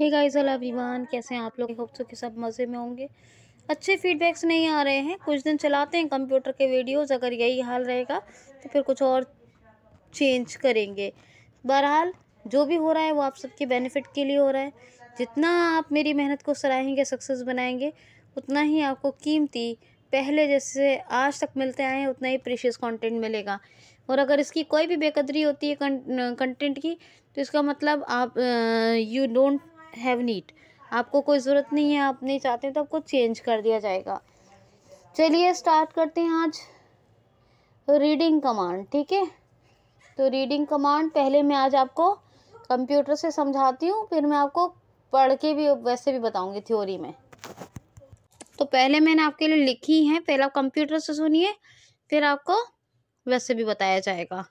Hey guys अल अभिमान कैसे हैं आप लोग होप सो तो कि सब मज़े में होंगे अच्छे फीडबैक्स नहीं आ रहे हैं कुछ दिन चलाते हैं कंप्यूटर के वीडियोस अगर यही हाल रहेगा तो फिर कुछ और चेंज करेंगे बहरहाल जो भी हो रहा है वो आप सबके बेनिफिट के लिए हो रहा है जितना आप मेरी मेहनत को सराहेंगे सक्सेस बनाएंगे उतना ही आपको कीमती पहले जैसे आज तक मिलते आए हैं उतना ही प्रेशियस कंटेंट मिलेगा और अगर इसकी कोई भी बेकदरी होती है कंटेंट की तो इसका मतलब आप यू डोंट हैव नीट आपको कोई ज़रूरत नहीं है आप नहीं चाहते तो आपको चेंज कर दिया जाएगा चलिए स्टार्ट करते हैं आज रीडिंग कमांड ठीक है तो रीडिंग कमांड पहले मैं आज आपको कंप्यूटर से समझाती हूँ फिर मैं आपको पढ़ के भी वैसे भी बताऊँगी थ्योरी में तो पहले मैंने आपके लिए लिखी है पहले आप कंप्यूटर से सुनिए फिर आपको वैसे भी बताया जाएगा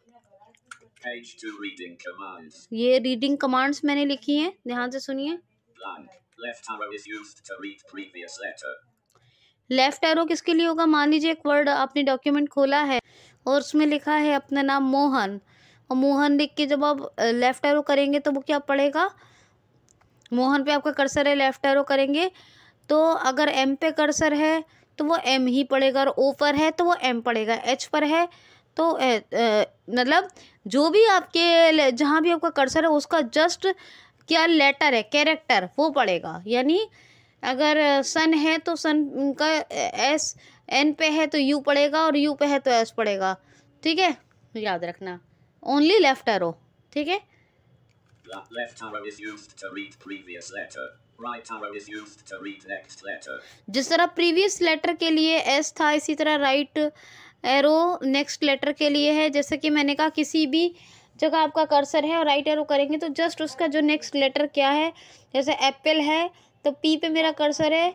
ये रीडिंग कमांड्स मैंने लिखी हैं ध्यान से सुनिए लेफ्ट एरो किसके लिए होगा मान लीजिए एक वर्ड आपने डॉक्यूमेंट खोला है और उसमें लिखा है अपना नाम मोहन और मोहन लिख के जब आप लेफ्ट एरो करेंगे तो वो क्या पड़ेगा मोहन पे आपका कर्सर है लेफ्ट एरो करेंगे तो अगर एम पे कर्सर है तो वो एम ही पड़ेगा और ओ पर है तो वो एम पड़ेगा एच पर है तो मतलब जो भी आपके जहाँ भी आपका कर्सर है उसका जस्ट क्या लेटर है कैरेक्टर वो पड़ेगा यानी अगर सन है तो सन का एस एन पे है तो यू पड़ेगा और यू पे है तो एस पड़ेगा ठीक है याद रखना ओनली लेफ्ट एरो ठीक है जिस तरह प्रीवियस लेटर के लिए एस था इसी तरह right right arrow next letter के लिए है जैसे कि मैंने कहा किसी भी जगह आपका कर्सर है और राइट एरो करेंगे तो जस्ट उसका जो नेक्स्ट लेटर क्या है जैसे एप्पल है तो पी पे मेरा कर्सर है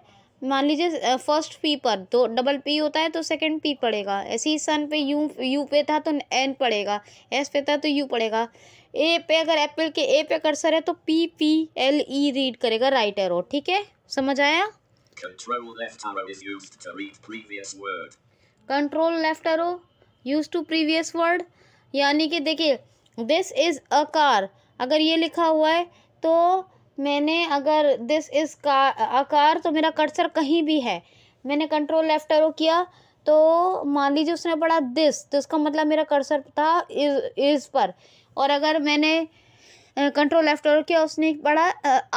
मान लीजिए फर्स्ट पी पर तो डबल पी होता है तो सेकंड पी पड़ेगा ऐसे ही सन पे यू यू पे था तो एन पड़ेगा एस पे था तो यू पड़ेगा ए पे अगर एप्पल के ए पे कर्सर है तो P P L E read करेगा राइट एरो ठीक है समझ आया control left arrow use to previous word यानी कि देखिए दिस इज़ अ कार अगर ये लिखा हुआ है तो मैंने अगर this is car a car तो मेरा कर्सर कहीं भी है मैंने कंट्रोल लेफ्ट एरो किया तो मान लीजिए उसने पढ़ा दिस तो इसका मतलब मेरा कर्सर था इज़ इज़ पर और अगर मैंने कंट्रोल लेफ्ट और किया उसने पढ़ा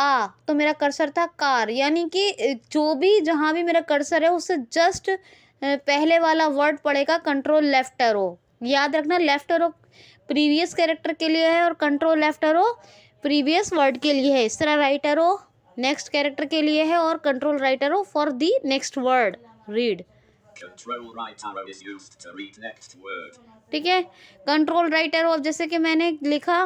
आ तो मेरा कर्सर था कार यानी कि जो भी जहाँ भी मेरा कर्सर है उससे जस्ट पहले वाला वर्ड पड़ेगा कंट्रोल लेफ्ट एरो याद रखना लेफ्ट एरो प्रीवियस कैरेक्टर के लिए है और control left arrow previous word के लिए है इस तरह राइट एरो नेक्स्ट कैरेक्टर के लिए है और control right arrow for the next word read ठीक है कंट्रोल राइट एरो अब जैसे कि मैंने लिखा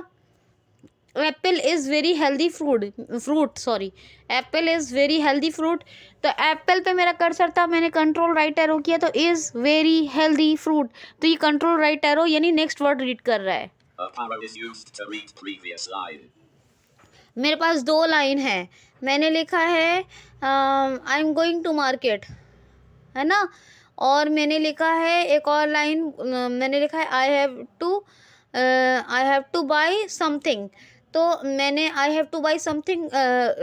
apple is very healthy fruit fruit sorry apple is very healthy fruit तो एप्पल पे मेरा कर्सर था मैंने कंट्रोल राइट एरो किया तो इज वेरी हेल्दी फ्रूट तो ये कंट्रोल राइट एरो यानी नेक्स्ट वर्ड रीड कर रहा है मेरे पास दो लाइन है मैंने लिखा है I am going to market है ना और मैंने लिखा है एक और लाइन um, मैंने लिखा है I have to I have to buy something तो मैंने I have to buy something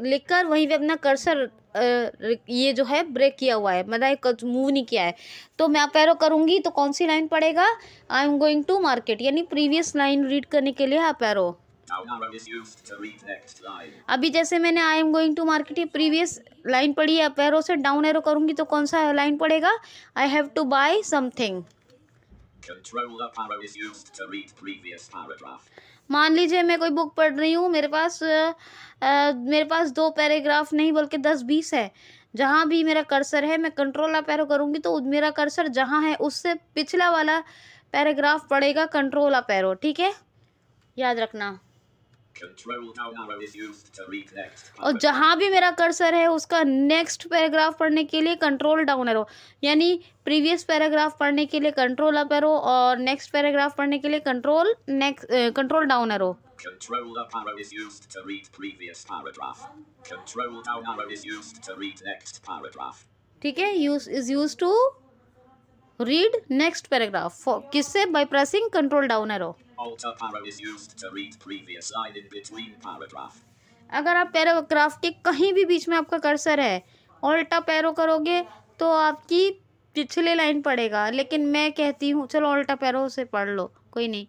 लिख कर वहीं पे अपना कर्सर Uh, ये जो है ब्रेक किया हुआ है मतलब मूव नहीं किया है तो मैं आप एरो करूँगी तो कौन सी लाइन पड़ेगा I am going to market यानी प्रीवियस लाइन रीड करने के लिए आप एरो अभी जैसे मैंने I am going to market ये प्रीवियस लाइन पड़ी है पैरों से डाउन एरो करूंगी तो कौन सा लाइन पड़ेगा I have to buy something मान लीजिए मैं कोई बुक पढ़ रही हूँ मेरे पास आ, मेरे पास दो पैराग्राफ नहीं बल्कि दस बीस है जहाँ भी मेरा कर्सर है मैं कंट्रोल आप एरो करूँगी तो मेरा कर्सर जहाँ है उससे पिछला वाला पैराग्राफ पड़ेगा कंट्रोल आप एरो ठीक है याद रखना और जहाँ भी मेरा कर्सर है उसका नेक्स्ट पैराग्राफ पढ़ने के लिए कंट्रोल डाउन एरो यानी प्रीवियस पैराग्राफ पढ़ने के लिए कंट्रोल अप एरो और नेक्स्ट पैराग्राफ पढ़ने के लिए control next control down arrow Control up arrow is used to read previous paragraph. Control down arrow is used to read next paragraph. ठीक है use is used to read next paragraph. किससे by pressing control down arrow. अगर आप paragraph के कहीं भी बीच में आपका कर्सर है ऑल्टा पैरो करोगे तो आपकी पिछले लाइन पड़ेगा लेकिन मैं कहती हूँ चलो ऑल्टा पैरो से पढ़ लो कोई नहीं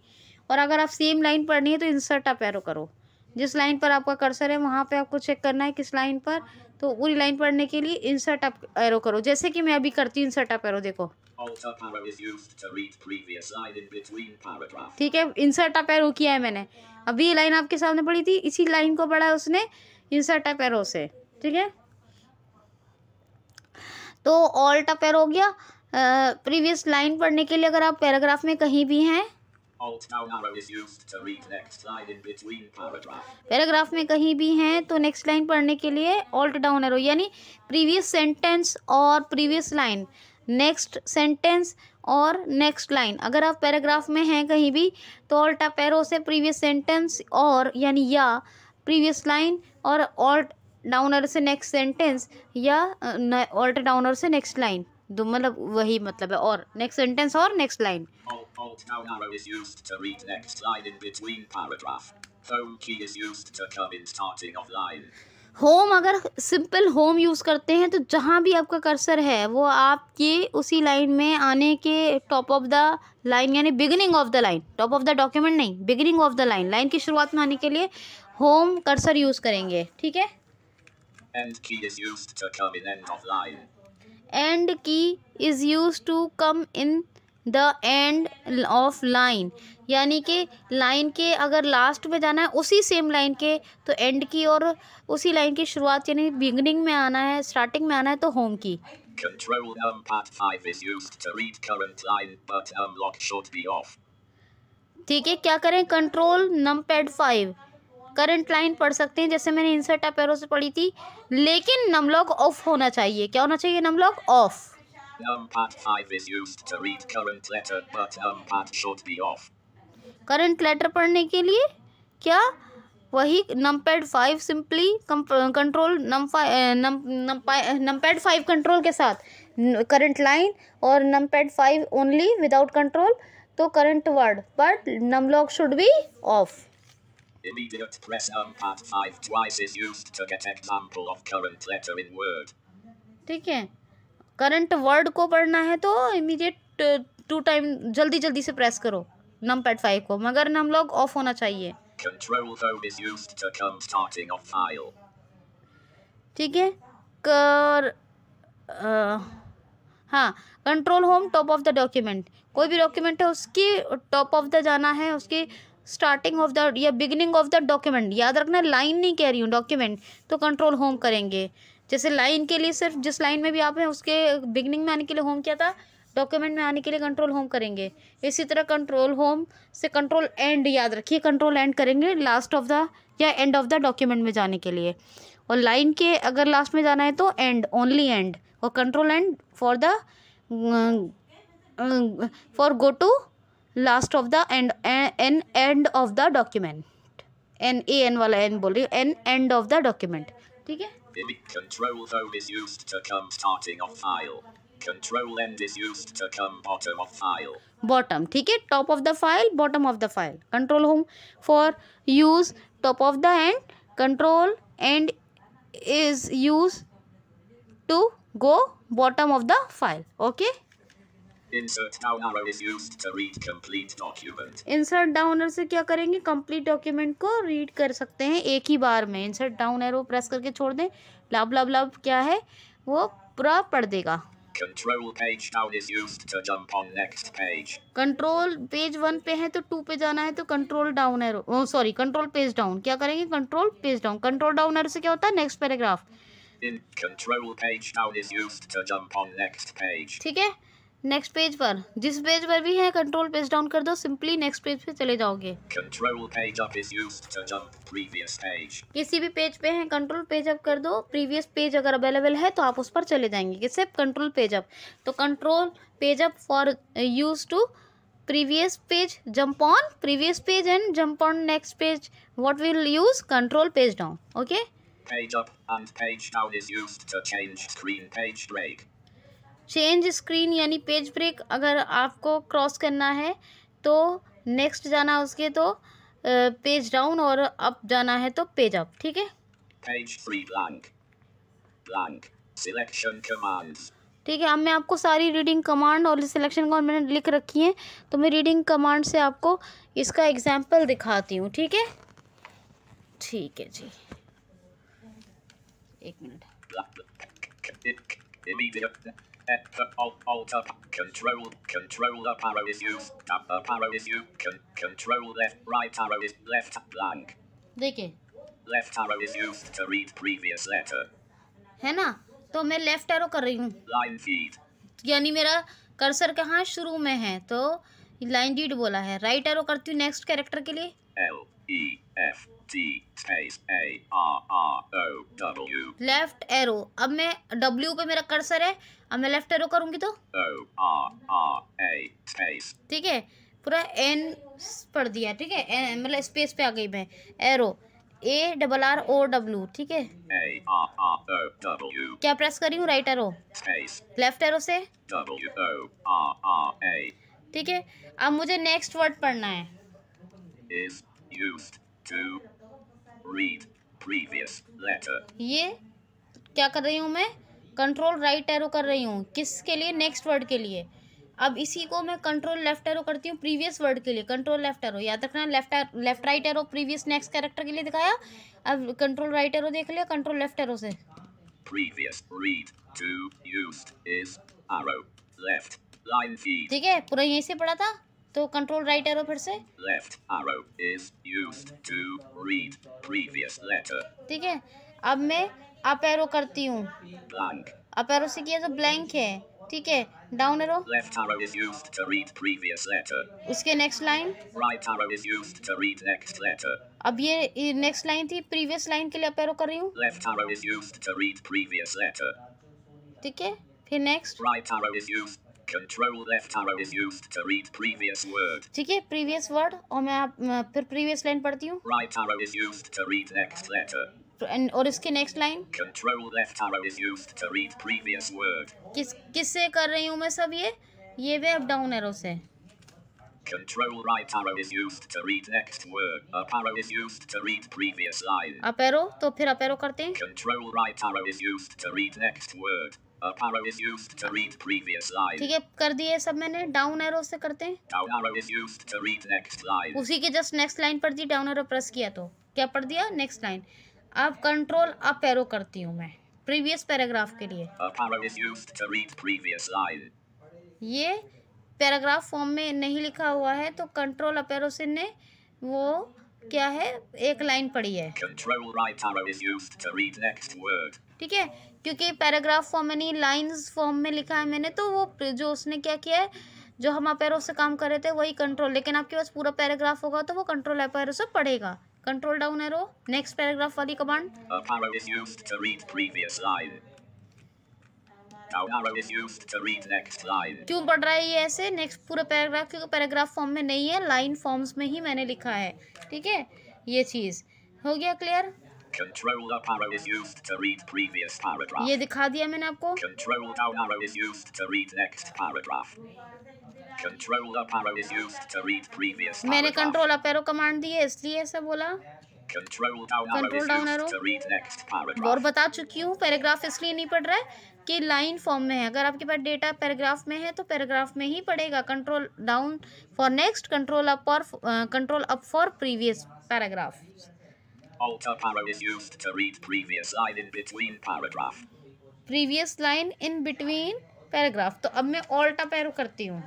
और अगर आप सेम लाइन पढ़नी है तो इंसर्टा पैरो करो जिस लाइन पर आपका कर्सर है वहाँ पे आपको चेक करना है किस लाइन पर तो पूरी लाइन पढ़ने के लिए इंसर्ट आप एरो करो जैसे कि मैं अभी करती हूँ इंसर्ट आप एरो देखो ठीक है इंसर्ट अप एरो किया है मैंने अभी लाइन आपके सामने पड़ी थी इसी लाइन को पढ़ा है उसने इंसर्ट अप एरो से ठीक है तो ऑल अप एरो हो गया प्रीवियस लाइन पढ़ने के लिए अगर आप पैराग्राफ में कहीं भी हैं पैराग्राफ में कहीं भी हैं तो नेक्स्ट लाइन पढ़ने के लिए ऑल्ट डाउन एरो यानी प्रीवियस सेंटेंस और प्रीवियस लाइन नेक्स्ट सेंटेंस और नेक्स्ट लाइन अगर आप पैराग्राफ में हैं कहीं भी तो ऑल्टा अपेरो से प्रीवियस सेंटेंस और यानी या प्रीवियस लाइन और ऑल्ट डाउनर से नेक्स्ट सेंटेंस या ऑल्ट डाउनर से नेक्स्ट लाइन दो मतलब वही मतलब है और नेक्स्ट सेंटेंस और next line Phone key is used to come in starting of line. Home अगर सिंपल होम यूज़ करते हैं तो जहाँ भी आपका कर्सर है वो आपके उसी लाइन में आने के टॉप ऑफ द लाइन यानी beginning of the line top of the document नहीं beginning of the line line की शुरुआत में आने के लिए होम कर्सर यूज़ करेंगे ठीक है end key is use to come in the end of line यानी कि लाइन के अगर लास्ट में जाना है उसी सेम लाइन के तो एंड की और उसी लाइन की शुरुआत यानी बिगनिंग में आना है स्टार्टिंग में आना है तो होम की Control numpad 5 is used to read current line but unlock should be off. ठीक है क्या करें control num pad five current line पढ़ सकते हैं जैसे मैंने इंसर्ट अप एरो से पढ़ी थी लेकिन नमलॉक ऑफ होना चाहिए क्या होना चाहिए num lock off Numpad 5 is used to read current letter but numpad should be off. Current letter पढ़ने के लिए क्या वही num pad five simply control num num num pad five control के साथ करंट लाइन और num pad five only without control तो current word but num lock should be off Immediate press numpad 5 twice is used to get example of current letter in word. ठीक है current word को पढ़ना है तो immediate to time जल्दी जल्दी से प्रेस करो नम पैड फाइव को मगर नम लॉग ऑफ होना चाहिए ठीक है कर आ, हाँ control home top of the document कोई भी डॉक्यूमेंट है उसकी टॉप ऑफ द जाना है उसकी स्टार्टिंग ऑफ द या बिगिनिंग ऑफ द डॉक्यूमेंट याद रखना लाइन नहीं कह रही हूँ डॉक्यूमेंट तो कंट्रोल होम करेंगे जैसे लाइन के लिए सिर्फ जिस लाइन में भी आप हैं उसके बिगनिंग में आने के लिए होम किया था डॉक्यूमेंट में आने के लिए कंट्रोल होम करेंगे इसी तरह कंट्रोल होम से कंट्रोल एंड याद रखिए कंट्रोल एंड करेंगे लास्ट ऑफ द या एंड ऑफ द डॉक्यूमेंट में जाने के लिए और लाइन के अगर लास्ट में जाना है तो एंड ओनली एंड और control end for the for go to last of the end N end of the document N A N वाला एन बोल रही N end of the document ठीक है Control end is used to come bottom of file. Bottom, ठीक है top of the file, bottom of the file. Control home for use top of the end. Control end is used to go bottom of the file. Okay. Insert down arrow is used to read complete document. Insert down arrow से क्या करेंगे complete document को read कर सकते हैं एक ही बार में insert down arrow press करके छोड़ दें लाभ लाभ लाभ क्या है वो पूरा पढ़ देगा control page down is used to jump on next page control page one पे है तो टू पे जाना है तो control down arrow sorry control page down क्या करेंगे control page down control down arrow से क्या होता है next paragraph in control page down is used to jump on next page ठीक है नेक्स्ट पेज पर जिस पेज पर भी है कंट्रोल पेज डाउन कर दो सिंपली नेक्स्ट पेज पे चले जाओगे किसी भी पेज पे है कंट्रोल पेज अप कर दो प्रीवियस पेज अगर अवेलेबल है तो आप उस पर चले जाएंगे किससे कंट्रोल पेज अप तो control page up for use to previous page jump on previous page and jump on next page what we'll use control page down okay page up and page down is used to change screen page break change screen यानी page break अगर आपको cross करना है तो next जाना उसके तो page down और अप जाना है तो पेज अप ठीक है page blank blank selection commands ठीक है अब मैं आपको सारी रीडिंग कमांड और सिलेक्शन कमांड मैंने लिख रखी है तो मैं रीडिंग कमांड से आपको इसका एग्जाम्पल दिखाती हूँ ठीक है ठीक है जी एक minute Alt, alt up, control, control up arrow is used, up, up arrow is used, con, control left, right arrow is left, blank. देखिए left arrow is used to read previous letter. है ना तो मैं left arrow कर रही हूँ line feed यानी मेरा कर्सर कहाँ शुरू में है तो line feed बोला है right arrow करती हूँ next character के लिए L. E F T space A R R O W Left arrow. अब मैं W पे मेरा कर्सर है अब मैं left arrow करूँगी तो O R R A space ठीक है पूरा N पढ़ दिया ठीक है मतलब space पे आ गई मैं Arrow. A double R O W. ठीक है A R R O W. क्या प्रेस करी हूँ right arrow. Space. Left arrow से W O R R A. ठीक है अब मुझे next word पढ़ना है Is used to read previous letter. ये क्या कर रही हूँ मैं कंट्रोल राइट एरो कर रही हूँ किसके लिए नेक्स्ट वर्ड के लिए अब इसी को मैं कंट्रोल लेफ्ट एरो करती हूँ प्रीवियस वर्ड के लिए कंट्रोल लेफ्ट एरो याद रखना left left right arrow previous next character के लिए दिखाया अब कंट्रोल राइट एरो देख लिया कंट्रोल लेफ्ट एरो से previous read to used is arrow left line feed ठीक है पूरा यहीं से पढ़ा था तो कंट्रोल राइट एरो फिर से ठीक है अब मैं अप एरो करती हूँ अप एरो से किया तो ब्लैंक है ठीक है डाउन एरो उसके next line right next letter अब ये नेक्स्ट लाइन थी प्रीवियस लाइन के लिए अप एरो कर रही हूँ ठीक है फिर next right Control left arrow is used to read previous word. ठीक है previous word और मैं आप फिर previous line पढ़ती हूँ. Right arrow is used to read next letter. And, और इसके next line? Control left arrow is used to read previous word. किस किससे कर रही हूँ मैं सब ये ये भी up down arrow से Control right arrow is used to read next word. Up arrow is used to read previous line. Up arrow तो फिर up arrow करते हैं. Control right arrow is used to read next word. ठीक है कर दिए सब मैंने डाउन एरो से करते हैं उसी के जस्ट नेक्स्ट लाइन पर दी डाउन एरो प्रेस किया तो क्या पढ़ दिया नेक्स्ट लाइन अब कंट्रोल अप एरो करती हूँ मैं प्रीवियस पैराग्राफ के लिए ये पैराग्राफ फॉर्म में नहीं लिखा हुआ है तो कंट्रोल अपेरो से ने वो क्या है एक लाइन पड़ी है ठीक है क्योंकि पैराग्राफ फॉर्म नहीं लाइंस फॉर्म में लिखा है मैंने तो वो जो उसने क्या किया है जो हम अपेरो से काम कर रहे थे वही कंट्रोल लेकिन आपके पास पूरा पैराग्राफ होगा तो वो कंट्रोल अपेरो से पढ़ेगा control down arrow next paragraph वाली कमांड क्यों पढ़ रहा है ये ऐसे नेक्स्ट पूरा पैराग्राफ क्योंकि पैराग्राफ फॉर्म में नहीं है लाइन फॉर्म्स में ही मैंने लिखा है ठीक है ये चीज़ हो गया क्लियर ये दिखा दिया मैंने आपको Control down arrow is used to read next paragraph. Control up arrow is used to read previous paragraph. मैंने कंट्रोल अपेरो एरो कमांड दी है इसलिए ऐसा बोला कंट्रोल डाउन एरो और बता चुकी हूँ पैराग्राफ इसलिए नहीं पढ़ रहा है के लाइन फॉर्म में है अगर आपके पास डेटा पैराग्राफ में है तो पैराग्राफ में ही पड़ेगा control down for next control up और control up for previous paragraph previous line in between paragraph तो अब मैं ऑल्टा पैरो करती हूँ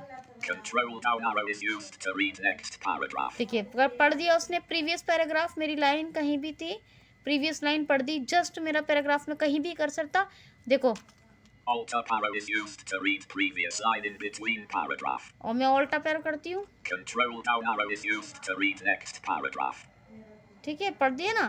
देखिए पढ़ दिया उसने प्रीवियस पैराग्राफ मेरी लाइन कहीं भी थी प्रीवियस लाइन पढ़ दी जस्ट मेरा पैराग्राफ में कहीं भी कर सकता देखो Alt arrow is used to read previous line in between paragraph. और मैं alt up arrow करती हूँ. Control down arrow is used to read next paragraph. ठीक है पढ़ दिए ना.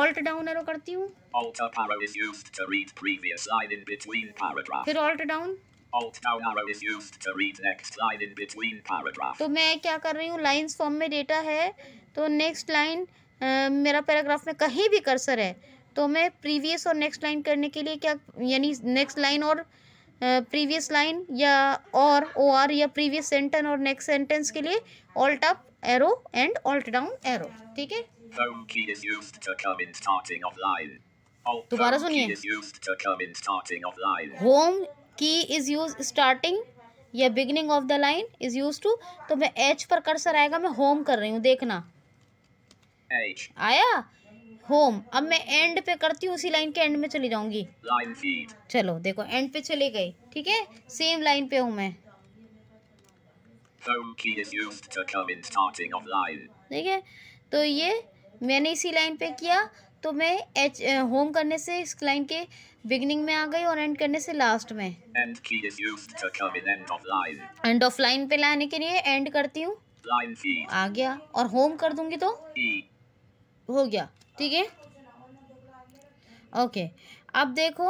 Alt down arrow करती हूँ. Alt up arrow is used to read previous line in between paragraph. फिर alt down. Alt down arrow is used to read next line in between paragraph. तो मैं क्या कर रही हूँ लाइन्स फॉर्म में डेटा है तो नेक्स्ट लाइन मेरा पैराग्राफ में कहीं भी कर्सर है तो मैं प्रीवियस और नेक्स्ट लाइन करने के लिए क्या यानी नेक्स्ट लाइन और प्रीवियस uh, लाइन या और ओ आर या प्रीवियस सेंटेंस और नेक्स्ट सेंटेंस के लिए alt up arrow and alt down arrow ठीक है दोबारा सुनिए home key is use starting या beginning of the line is use to तो मैं एच पर कर्सर आएगा मैं होम कर रही हूँ देखना H. आया होम अब मैं एंड पे करती हूँ उसी लाइन के एंड में चली जाऊंगी चलो देखो एंड पे चले गए ठीक है सेम लाइन पे हूँ मैं ठीक है तो ये मैंने इसी लाइन पे किया तो मैं एच होम करने से इस लाइन के बिगनिंग में आ गई और एंड करने से लास्ट में एंड ऑफ लाइन पे लाने के लिए एंड करती हूँ आ गया और होम कर दूंगी तो e. हो गया ठीक है ओके अब देखो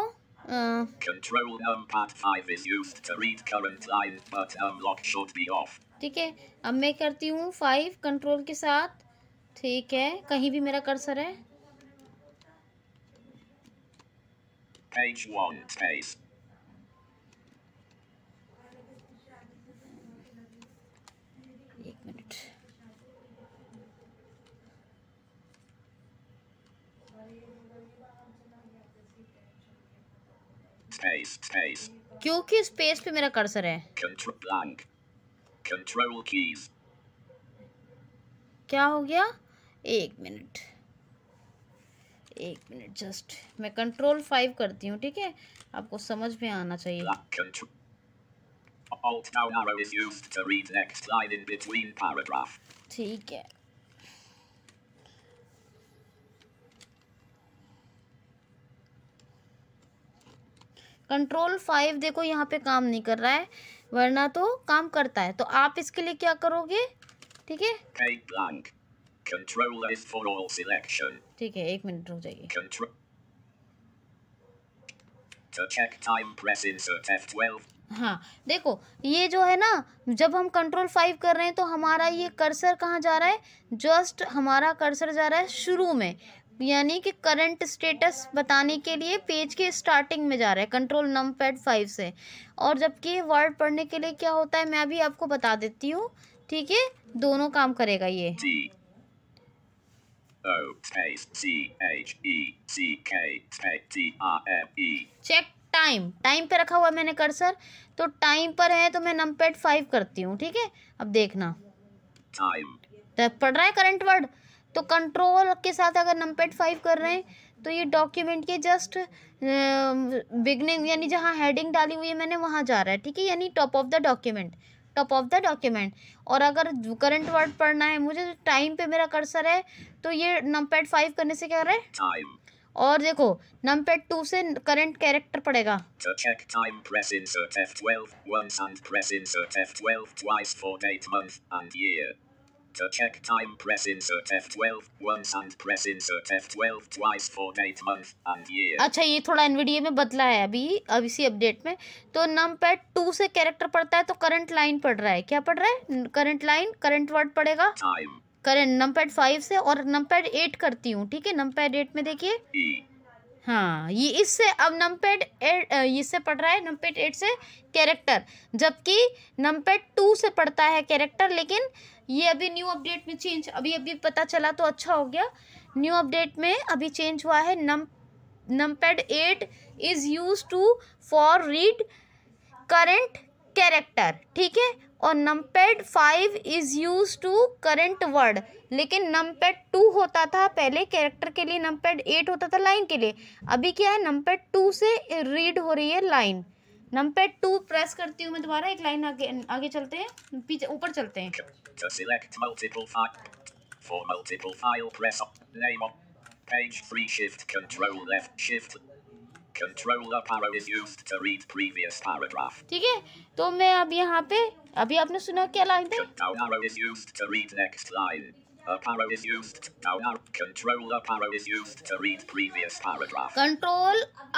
ठीक है अब मैं करती हूँ फाइव कंट्रोल के साथ ठीक है कहीं भी मेरा कर्सर है space, space. क्योंकि स्पेस पे मेरा कर्सर है Control blank. Control keys. क्या हो गया एक मिनट एक मिनट जस्ट मैं कंट्रोल फाइव करती हूँ ठीक है आपको समझ में आना चाहिए ठीक है कंट्रोल फाइव देखो यहाँ पे काम नहीं कर रहा है वरना तो काम करता है तो आप इसके लिए क्या करोगे ठीक है ठीक है एक मिनट रुक जाइए हाँ देखो ये जो है ना जब हम कंट्रोल फाइव कर रहे हैं तो हमारा ये कर्सर कहाँ जा रहा है जस्ट हमारा कर्सर जा रहा है शुरू में यानी कि करंट स्टेटस बताने के लिए पेज के स्टार्टिंग में जा रहा है कंट्रोल नम पैड फाइव से और जबकि वर्ड पढ़ने के लिए क्या होता है मैं अभी आपको बता देती हूँ ठीक है दोनों काम करेगा ये चेक टाइम टाइम पे रखा हुआ मैंने कर्सर तो टाइम पर है तो मैं नम पैड फाइव करती हूँ ठीक है अब देखना टाइम तो पढ़ रहा है करंट वर्ड तो कंट्रोल के साथ अगर नमपेड फाइव कर रहे हैं तो ये डॉक्यूमेंट के जस्ट बिगनिंग यानी जहाँ हेडिंग डाली हुई है मैंने वहाँ जा रहा है ठीक है यानी top of the document top of the document और अगर करंट वर्ड पढ़ना है मुझे टाइम तो पे मेरा कर्सर है तो ये नमपैड फाइव करने से क्या रहा है time. और देखो नमपैड टू से करंट कैरेक्टर पड़ेगा To check time press insert F12 once and press insert F12 twice for date month and year. अच्छा ये थोड़ा NVDA में बदला है अभी अब इसी अपडेट में तो नम पैड टू से कैरेक्टर पड़ता है तो करंट लाइन पड़ रहा है क्या पड़ रहा है करंट लाइन करंट वर्ड पड़ेगा time current num pad five से और नम पैड एट करती हूँ ठीक है नम पैड एट में देखिए e. हाँ ये इससे अब नमपेड एट इससे पढ़ रहा है नमपेड एट से कैरेक्टर जबकि नमपेड टू से पढ़ता है कैरेक्टर लेकिन ये अभी न्यू अपडेट में चेंज अभी अभी पता चला तो अच्छा हो गया न्यू अपडेट में अभी चेंज हुआ है num num pad eight is use to for read current character ठीक है और num pad five is use to current word लेकिन नमपैड टू होता था पहले कैरेक्टर के लिए नमपैड एट होता था लाइन के लिए अभी क्या है नमपैड टू से रीड हो रही है लाइन नमपैड टू प्रेस करती हूँ मैं दोबारा एक लाइन आगे आगे चलते हैं पीछे ऊपर चलते हैं page 3 shift control left shift control up arrow is used to read previous paragraph ठीक है तो मैं अब यहाँ पे अभी आपने सुना क्या लाइन थी control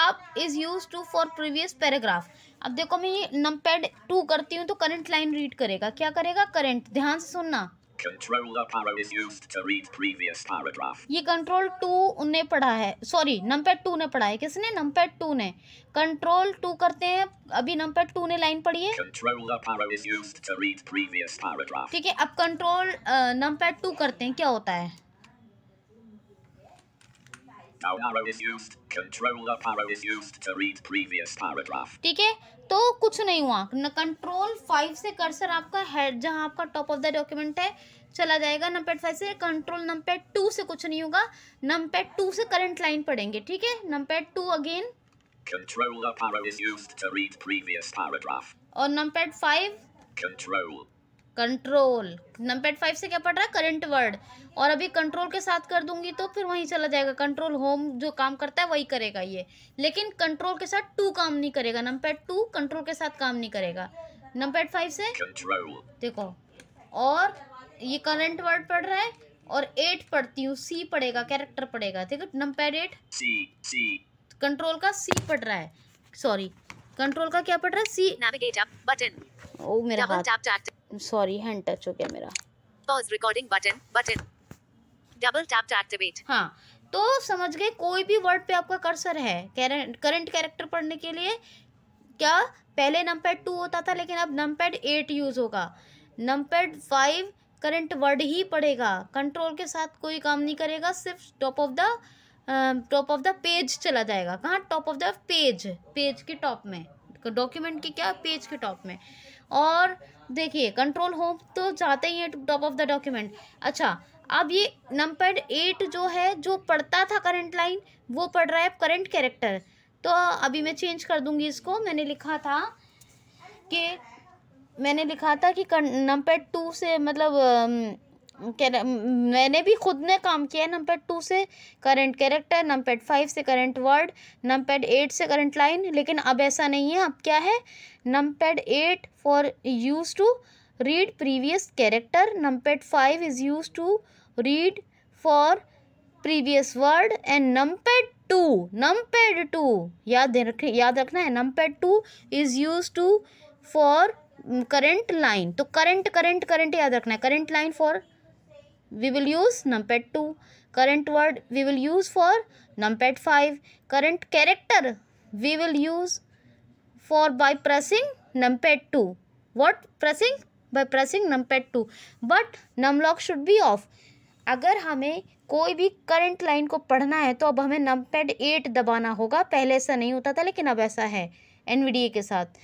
up is used to for previous paragraph अब देखो मैं नंपैड 2 करती हूं तो करंट लाइन रीड करेगा क्या करेगा करंट ध्यान से सुनना Control arrow is used to read previous paragraph. ये कंट्रोल टू ने पढ़ा है सॉरी नमपैड टू ने पढ़ा है किसने नमपैड टू ने कंट्रोल टू करते हैं अभी नमपैड टू ने लाइन पढ़ी है ठीक है अब कंट्रोल नमपैड टू करते हैं क्या होता है down arrow is used. Control up arrow is used to read previous paragraph. ठीक है तो कुछ नहीं हुआ कंट्रोल फाइव से कर्सर आपका हेड जहाँ आपका टॉप ऑफ द डॉक्यूमेंट है चला जाएगा नम पैड फाइव से कंट्रोल नम पैड टू से कुछ नहीं होगा नम पैड टू से करंट लाइन पढ़ेंगे ठीक है num pad two again control और number five control control num pad five से क्या पढ़ रहा है करंट वर्ड और अभी कंट्रोल के साथ कर दूंगी तो फिर वहीं चला जाएगा कंट्रोल होम जो काम करता है वही करेगा ये लेकिन कंट्रोल के साथ टू काम नहीं करेगा नमपैड टू कंट्रोल के साथ काम नहीं करेगा नमपैड फाइव से देखो और ये करंट वर्ड पढ़ रहा है और एट पढ़ती हूँ सी पढ़ेगा कैरेक्टर पढ़ेगा ठीक है नमपैड एट कंट्रोल का सी पढ़ रहा है सॉरी कंट्रोल का क्या पढ़ रहा है सी नेविगेट अप बटन ओ मेरा हाथ सॉरी हैंड टच हो गया मेरा pause recording button button double tap to activate हाँ तो समझ गए कोई भी वर्ड पे आपका कर्सर है करंट कैरेक्टर पढ़ने के लिए क्या पहले नम पैड टू होता था लेकिन अब नम पैड एट यूज़ होगा num pad five current word ही पड़ेगा कंट्रोल के साथ कोई काम नहीं करेगा सिर्फ top of the top of the page चला जाएगा कहाँ top of the page page के टॉप में डॉक्यूमेंट के क्या पेज के टॉप में और देखिए कंट्रोल होम तो चाहते ही हैं टॉप ऑफ द डॉक्यूमेंट अच्छा अब ये नम पैड एट जो है जो पढ़ता था करंट लाइन वो पढ़ रहा है करंट कैरेक्टर तो अभी मैं चेंज कर दूंगी इसको मैंने लिखा था कि मैंने लिखा था कि नंबर पैड टू से मतलब um, मैंने भी खुद ने काम किया है नम पैड टू से current character num pad five से current word num pad eight से करंट लाइन लेकिन अब ऐसा नहीं है अब क्या है num pad eight for use to read previous character num pad five is use to read for previous word and num pad two num pad two याद रख याद रखना है num pad two is use to for current line तो current current current याद रखना है current line for we will use numpad 2 current word we will use for numpad 5 current character we will use for by pressing numpad 2 what pressing by pressing numpad 2 but numlock should be off अगर हमें कोई भी current line को पढ़ना है तो अब हमें नमपैड एट दबाना होगा पहले ऐसा नहीं होता था लेकिन अब ऐसा है एन के साथ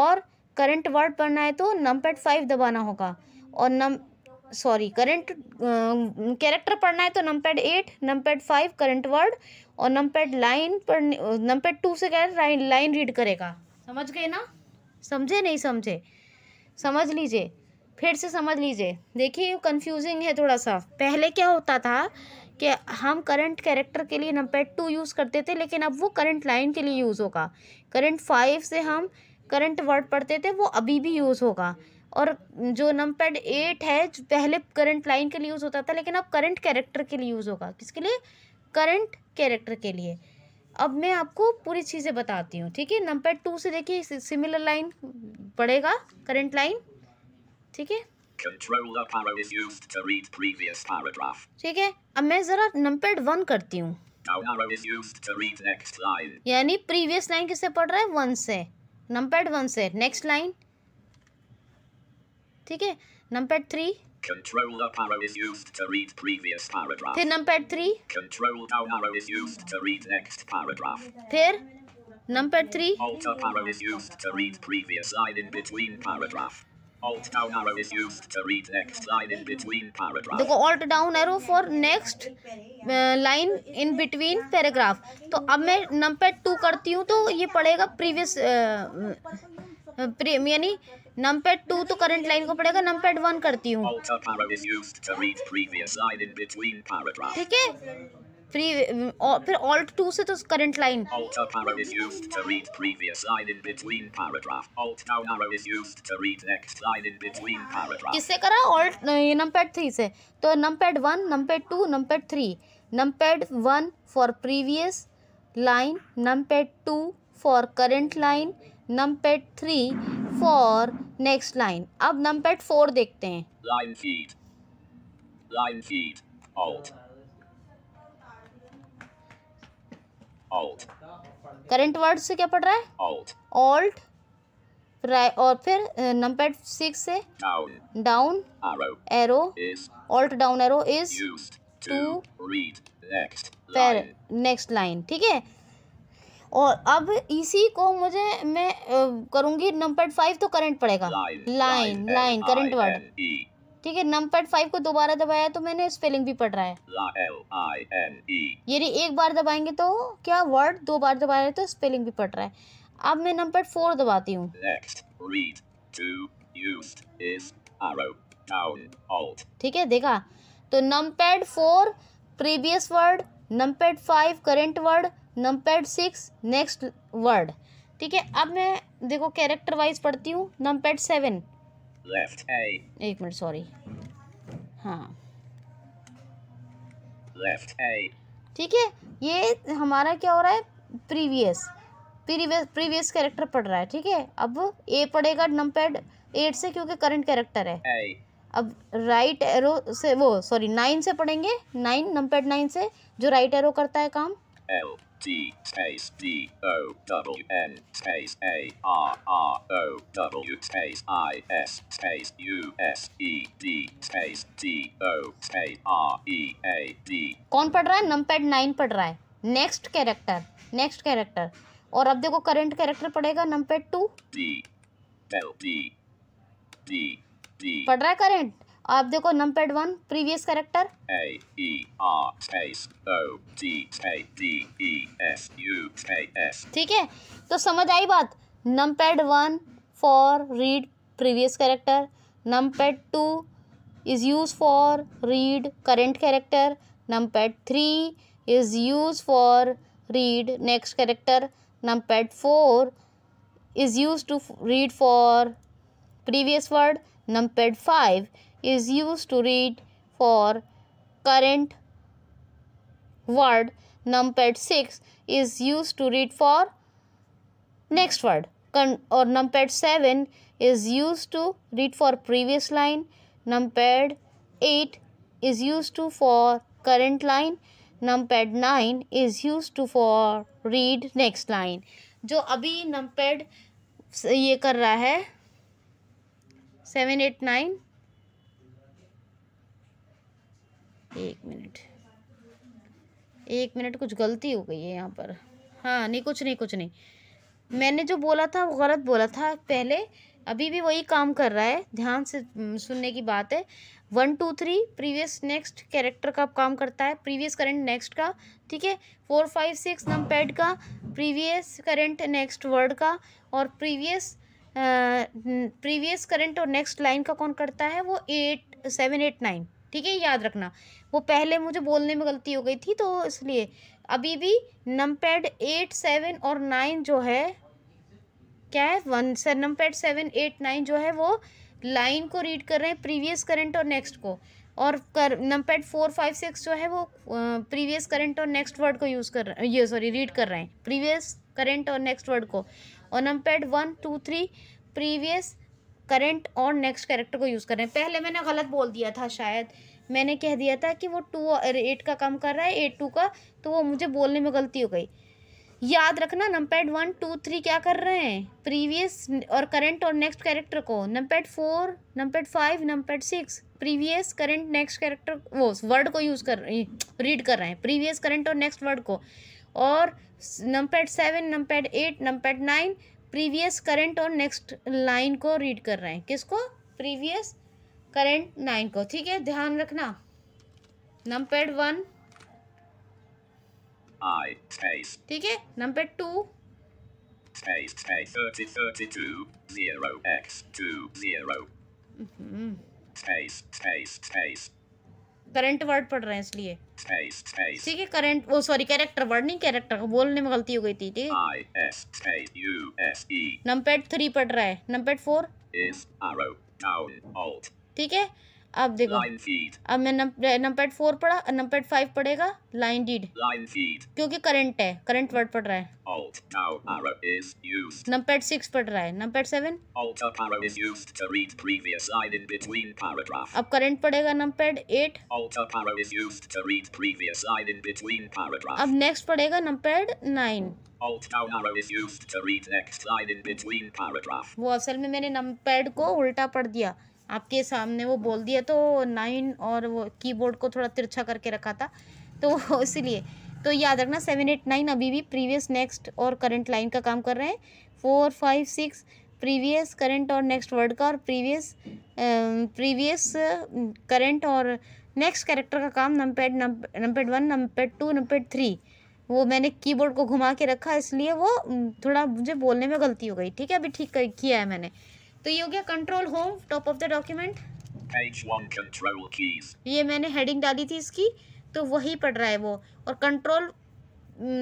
और करंट वर्ड पढ़ना है तो नमपैड फाइव दबाना होगा और नम सॉरी करंट कैरेक्टर पढ़ना है तो num pad eight num pad five current word और नम पैड लाइन पढ़ने नम पैड टू से क्या लाइन लाइन रीड करेगा समझ गए ना समझे नहीं समझे समझ लीजिए फिर से समझ लीजिए देखिए कंफ्यूजिंग है थोड़ा सा पहले क्या होता था कि हम करंट कैरेक्टर के लिए नमपैड टू यूज़ करते थे लेकिन अब वो करंट लाइन के लिए यूज़ होगा करंट फाइव से हम करंट वर्ड पढ़ते थे वो अभी भी यूज़ होगा और जो नम पैड एट है जो पहले करंट लाइन के लिए यूज़ होता था लेकिन अब करंट कैरेक्टर के लिए यूज़ होगा किसके लिए करंट कैरेक्टर के लिए अब मैं आपको पूरी चीज़ें बताती हूँ ठीक है नम पैड टू से देखिए सिमिलर लाइन पड़ेगा करंट लाइन ठीक है ठीक है अब मैं ज़रा नम पैड वन करती हूँ यानी प्रीवियस लाइन किससे पढ़ रहा है वन से नम पैड वन से नेक्स्ट लाइन ठीक है number three Control up arrow is used to read previous paragraph. फिर number three Control down arrow is used to read next paragraph. फिर number three Alt up arrow is used to read previous line in between paragraph. Alt down arrow is used to read next line in between paragraph. देखो alt down arrow for next line in between paragraph. तो अब मैं number two करती हूँ तो ये पढ़ेगा previous यानी uh, नम पैड टू तो करंट लाइन को पड़ेगा नम पैड वन करती हूँ ठीक है फ्री फिर ऑल्ट टू से तो करंट लाइन किससे करा ऑल्ट नम पैड थ्री से तो num pad one num pad two num pad three num pad one for previous line num pad two for current line num pad three for next line अब num pad four देखते हैं line feed line feed out out current word से क्या पढ़ रहा है out alt right और फिर नम पैड सिक्स से down arrow alt down arrow is to फिर नेक्स्ट लाइन ठीक है और अब इसी को मुझे मैं करूँगी नंबर फाइव तो करंट पड़ेगा लाइन लाइन करंट वर्ड ठीक है नम पैड फाइव को दोबारा दबाया तो मैंने स्पेलिंग भी पढ़ रहा है यदि एक बार दबाएंगे तो क्या वर्ड दो बार रहे तो स्पेलिंग भी पढ़ रहा है अब मैं नम पैड फोर दबाती हूँ ठीक है देखा तो num pad four previous word num pad five current word num pad six next word ठीक है अब मैं देखो कैरेक्टर वाइज पढ़ती हूँ नमपैड सेवन एक मिनट सॉरी हाँ ठीक है ये हमारा क्या हो रहा है प्रीवियस प्रीवियस प्रीवियस कैरेक्टर पढ़ रहा है ठीक है अब ए पढ़ेगा नम पैड एट से क्योंकि करंट कैरेक्टर है अब राइट एरो से वो सॉरी नाइन से पढ़ेंगे नाइन नम पैड नाइन से जो राइट एरो करता है काम L D space D O W N space A R R O W space I S space U S E D space D O space R E A D कौन पढ़ रहा है numpad 9 पढ़ रहा है नेक्स्ट कैरेक्टर नेक्स्ट कैरेक्टर और अब देखो करंट कैरेक्टर पड़ेगा नमपैड 2 D D D पढ़ रहा है करंट आप देखो num pad one previous character ठीक है तो समझ आई बात num pad one for read previous character num pad two is use for read current character num pad three is use for read next character num pad four is use to read for previous word num pad five is used to read for current word numpad 6 is used to read for next word Con or numpad 7 is used to read for previous line numpad 8 is used to for current line numpad 9 is used to for read next line जो अभी numpad ये कर रहा है seven eight nine एक minute एक minute कुछ गलती हो गई है यहाँ पर हाँ नहीं कुछ नहीं कुछ नहीं मैंने जो बोला था वो गलत बोला था पहले अभी भी वही काम कर रहा है ध्यान से सुनने की बात है one two three previous next character का काम करता है प्रीवियस करंट नेक्स्ट का ठीक है four five six num pad का प्रीवियस करंट नेक्स्ट वर्ड का और प्रीवियस प्रीवियस करंट और नेक्स्ट लाइन का कौन करता है वो एट सेवन एट नाइन ठीक है याद रखना वो पहले मुझे बोलने में गलती हो गई थी तो इसलिए अभी भी नम पैड एट सेवन और नाइन जो है क्या है one sir num pad seven eight nine जो है वो लाइन को रीड कर रहे हैं प्रीवियस करंट और नेक्स्ट को और कर num pad four five six जो है वो प्रीवियस करंट और नेक्स्ट वर्ड को यूज़ कर ये सॉरी रीड कर रहे हैं प्रीवियस करंट और नेक्स्ट वर्ड को और num pad one two three previous current और नेक्स्ट कैरेक्टर को यूज़ कर रहे हैं पहले मैंने गलत बोल दिया था शायद मैंने कह दिया था कि वो टू एट का काम कर रहा है एट टू का तो वो मुझे बोलने में गलती हो गई याद रखना पैड वन टू थ्री क्या कर रहे हैं प्रीवियस और करंट और नेक्स्ट कैरेक्टर को pad four pad five pad six previous current next character वो वर्ड को यूज़ कर रीड कर रहे हैं प्रीवियस करंट और नेक्स्ट वर्ड को और pad seven pad eight pad nine previous current और नेक्स्ट लाइन को रीड कर रहे हैं किसको प्रीवियस करंट नाइन को ठीक है ध्यान रखना नमपैड वन ठीक है नंबर टू करंट वर्ड पढ़ रहे हैं इसलिए ठीक है करंट वो सॉरी कैरेक्टर वर्ड नहीं कैरेक्टर का बोलने में गलती हो गई थी ठीक है e। नमपैड थ्री पढ़ रहा है नमपैड फोर ठीक है अब देखो अब मैं नम पैड फोर पढ़ा नम पैड फाइव पढ़ेगा लाइन डीड क्योंकि करंट है करंट वर्ड पढ़ रहा है नम पैड सिक्स पढ़ रहा है नम पैड सेवन अब करंट पड़ेगा नम पैड एट अब नेक्स्ट पढ़ेगा नम नाइन वो असल में मैंने नम पैड को उल्टा पढ़ दिया आपके सामने वो बोल दिया तो नाइन और वो कीबोर्ड को थोड़ा तिरछा करके रखा था तो इसीलिए तो याद रखना सेवन एट नाइन अभी भी प्रीवियस नेक्स्ट और करंट लाइन का काम कर रहे हैं four five six previous current और नेक्स्ट वर्ड का और प्रीवियस प्रीवियस करंट और नेक्स्ट कैरेक्टर का काम num pad num pad one num pad two num pad three वो मैंने कीबोर्ड को घुमा के रखा इसलिए वो थोड़ा मुझे बोलने में गलती हो गई ठीक है अभी ठीक किया है मैंने तो ये हो गया control home top of the document ये मैंने हेडिंग डाली थी इसकी तो वही पढ़ रहा है वो और कंट्रोल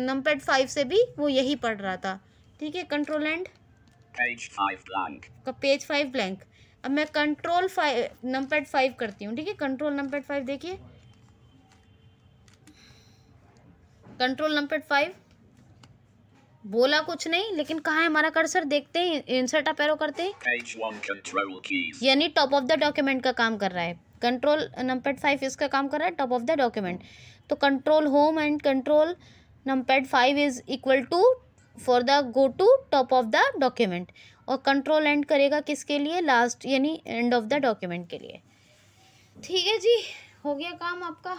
नमपैड फाइव से भी वो यही पढ़ रहा था ठीक है control end page five blank अब मैं कंट्रोल फाइव नमपैड फाइव करती हूँ ठीक है कंट्रोल नमपैड फाइव देखिए कंट्रोल नमपैड फाइव बोला कुछ नहीं लेकिन कहा है हमारा कर्सर देखते हैं इंसर्ट अप एरो करते हैं यानी टॉप ऑफ द डॉक्यूमेंट का काम कर रहा है कंट्रोल नमपैड फाइव इसका काम कर रहा है टॉप ऑफ द डॉक्यूमेंट तो control home and control num pad five is equal to for the go to top of the document और कंट्रोल एंड करेगा किसके लिए लास्ट यानी एंड ऑफ द डॉक्यूमेंट के लिए ठीक है जी हो गया काम आपका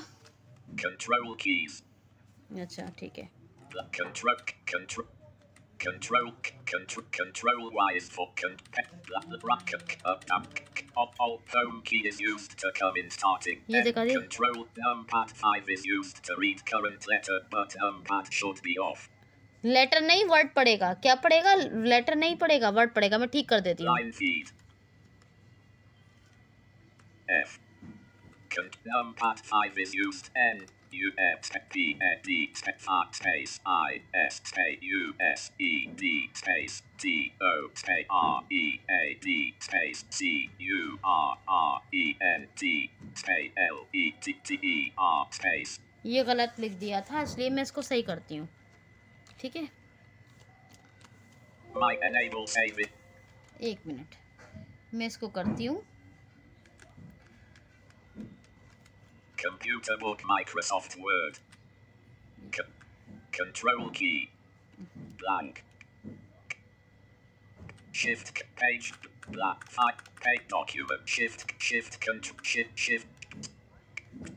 अच्छा ठीक है Control, control, control, control, control Y is for The bracket, up, up, alt home oh, key is used to come in starting. Control numpad 5 is used to read current letter, but numpad should be off. Letter, letter नहीं word पड़ेगा क्या पड़ेगा letter नहीं पड़ेगा word पड़ेगा मैं ठीक कर देती हूँ F. Numpad 5 is used N. U S P A D space I S K U S E D space D O K R E A D space C U R R E N D space L E T T E R space ये गलत लिख दिया था इसलिए मैं इसको सही करती हूँ ठीक है एक मिनट मैं इसको करती हूँ Computer book Microsoft Word. C control key. Blank. Shift page black five page document shift shift control shift shift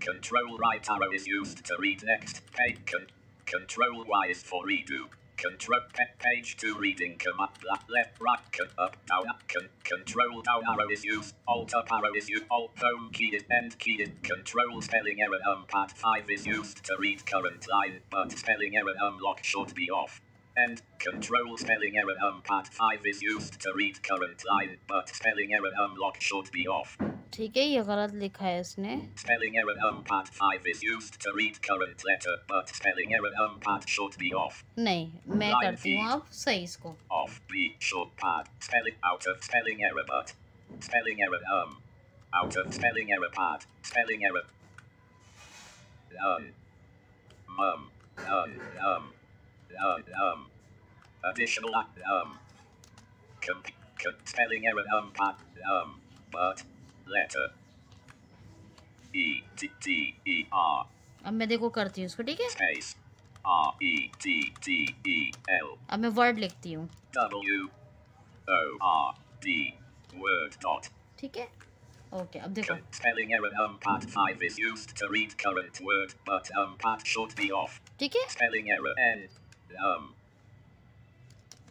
control right arrow is used to read next page con control Y is for redo Control page to reading command left right up down con, control down arrow is used alt up arrow is used alt home key is end key is control spelling error numpad five is used to read current line but spelling error lock should be off and control spelling error home part 5 is used to read current line but spelling error home lock should be off ठीक है ये गलत लिखा है इसने spelling error home part 5 is used to read current letter but spelling error home part should be off नहीं मैं करती हूँ अब सही इसको off b should part spelling out of spelling error but spelling error Um. out of spelling error part spelling error um um um um um, um. Additional, um. Comp, spelling error, um, but, um, but, letter. E, T, T, E, R. अब मैं देखो करती हूँ इसको ठीक है Space. R E T T E L. अब मैं word लिखती हूँ W O R D word dot. ठीक है Okay, अब देखो. Spelling error um part 5 is used to read current word, but um part should be off. ठीक है? Spelling error N num.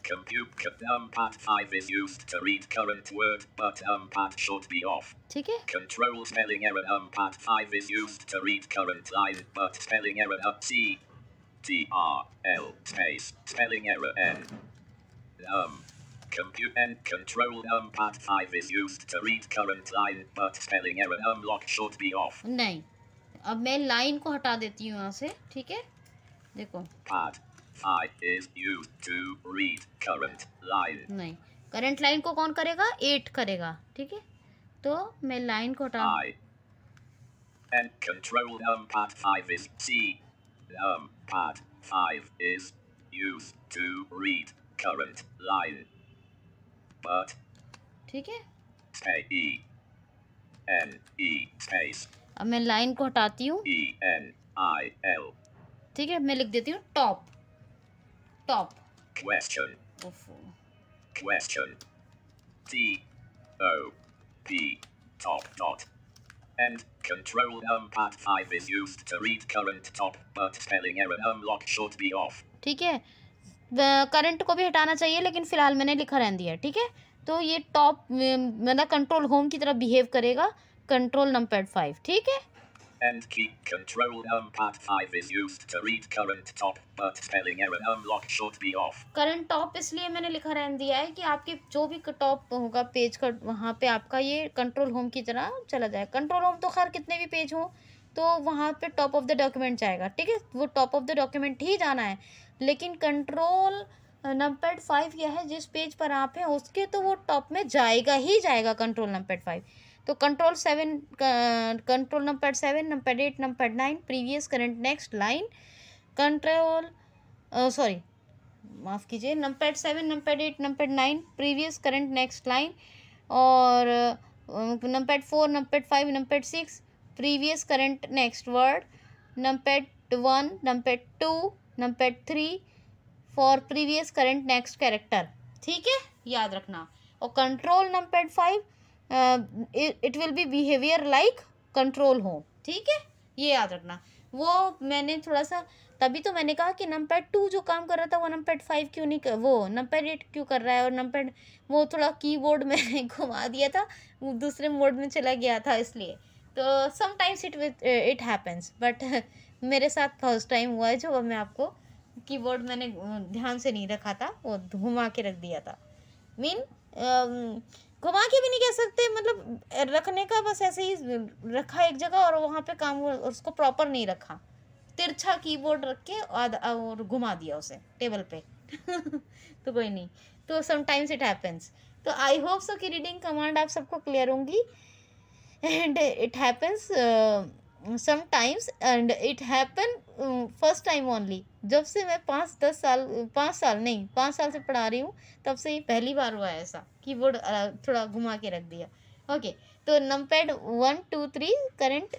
Compute numpad 5 is used to read current word, but numpad should be off. Ticket? Control spelling error numpad 5 is used to read current line, but spelling error up uh, C. T R L space spelling error N. Um, Compute N control numpad 5 is used to read current line, but spelling error unlock um, should be off. नहीं अब मैं line को हटा देती हूँ यहाँ से ठीक है देखो पाद I is you to read current line. नहीं करंट लाइन को कौन करेगा एट करेगा ठीक है तो मैं लाइन को हटा And control numpad 5 is C. Numpad 5 is used to read current line. But. ठीक है Stay E N E space. अब मैं लाइन को हटाती हूँ E N I L. ठीक है मैं लिख देती हूँ top Top. Question. Awful. Question. T. O. P. Top dot. And control numpad 5 is used to read current top, but spelling error unlock should be off. ठीक है करंट को भी हटाना चाहिए लेकिन फिलहाल मैंने लिखा रह दिया ठीक है तो ये टॉप मतलब कंट्रोल होम की तरफ बिहेव करेगा कंट्रोल नंबर फाइव ठीक है and key control numpad 5 is used to read current top but spelling error unlock should be off. current top isliye maine likha रहने diya hai ki aapke jo bhi top hoga page ka wahan pe aapka ye control home ki tarah chala जाए control home to khair kitne bhi page ho तो वहाँ पे top of the document जाएगा ठीक है वो top of the document ही जाना है लेकिन कंट्रोल नमपैड फाइव यह है जिस पेज पर आप हैं उसके तो वो टॉप में जाएगा ही जाएगा कंट्रोल नमपैड फाइव तो control seven control number seven number eight number nine previous current next line control sorry माफ़ कीजिए number seven number eight number nine previous current next line और number four number five number six previous current next word number one number two number three for previous current next character ठीक है याद रखना और control number five it will be behaviour like control हो ठीक है ये याद रखना वो मैंने थोड़ा सा तभी तो मैंने कहा कि नम पैड टू जो काम कर रहा था वो नम पैड फाइव क्यों नहीं कर वो नम पैड एट क्यों कर रहा है और नम पैड वो थोड़ा कीबोर्ड मैंने घुमा दिया था वो दूसरे मोड में चला गया था इसलिए तो sometimes it with it happens but मेरे साथ फर्स्ट टाइम हुआ है जो मैं आपको कीबोर्ड मैंने uh, ध्यान से नहीं रखा था वो घुमा के रख दिया था मीन घुमा के भी नहीं कह सकते मतलब रखने का बस ऐसे ही रखा एक जगह और वहाँ पे काम उसको प्रॉपर नहीं रखा तिरछा कीबोर्ड रख के और घुमा दिया उसे टेबल पे तो कोई नहीं तो समटाइम्स इट हैपन्स तो आई होप सो की रीडिंग कमांड आप सबको क्लियर होंगी and it happens sometimes and it happen first time only जब से मैं पाँच दस साल पाँच साल नहीं पाँच साल से पढ़ा रही हूँ तब से ही पहली बार हुआ है ऐसा कीबोर्ड थोड़ा घुमा के रख दिया ओके okay, तो num pad one two three current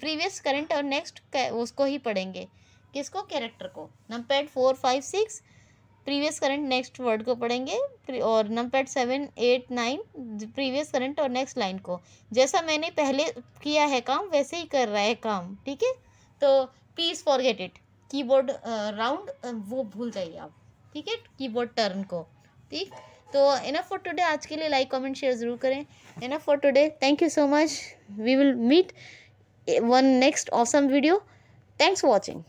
previous current और नेक्स्ट उसको ही पढ़ेंगे किसको कैरेक्टर को num pad four five six previous current next word को पढ़ेंगे और num pad seven eight nine previous current और नेक्स्ट लाइन को जैसा मैंने पहले किया है काम वैसे ही कर रहा है काम ठीक है तो please forget it keyboard round वो भूल जाइए आप ठीक है कीबोर्ड टर्न को ठीक तो इनफ फॉर टुडे आज के लिए लाइक कमेंट शेयर ज़रूर करें enough for today thank you so much we will meet one next awesome video thanks watching